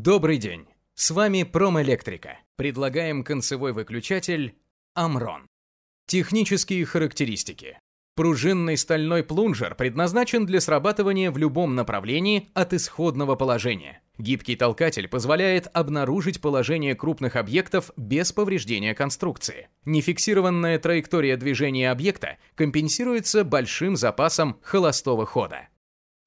Добрый день! С вами Промэлектрика. Предлагаем концевой выключатель Амрон. Технические характеристики. Пружинный стальной плунжер предназначен для срабатывания в любом направлении от исходного положения. Гибкий толкатель позволяет обнаружить положение крупных объектов без повреждения конструкции. Нефиксированная траектория движения объекта компенсируется большим запасом холостого хода.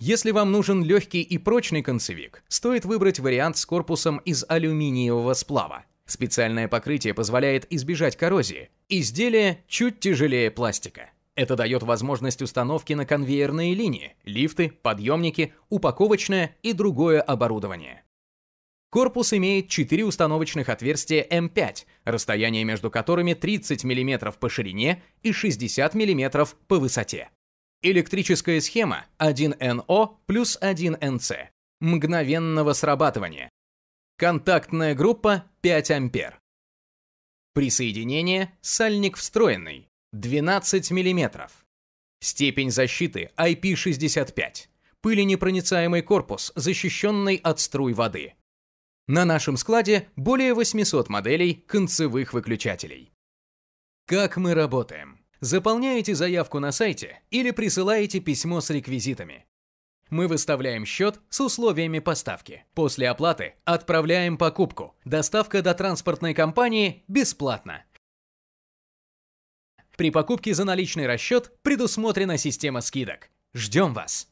Если вам нужен легкий и прочный концевик, стоит выбрать вариант с корпусом из алюминиевого сплава. Специальное покрытие позволяет избежать коррозии. Изделие чуть тяжелее пластика. Это дает возможность установки на конвейерные линии, лифты, подъемники, упаковочное и другое оборудование. Корпус имеет 4 установочных отверстия М5, расстояние между которыми 30 мм по ширине и 60 мм по высоте. Электрическая схема 1NO плюс 1NC мгновенного срабатывания. Контактная группа 5 ампер. Присоединение сальник встроенный 12 мм. Степень защиты IP65. Пыленепроницаемый корпус, защищенный от струй воды. На нашем складе более 800 моделей концевых выключателей. Как мы работаем? Заполняете заявку на сайте или присылаете письмо с реквизитами. Мы выставляем счет с условиями поставки. После оплаты отправляем покупку. Доставка до транспортной компании бесплатна. При покупке за наличный расчет предусмотрена система скидок. Ждем вас!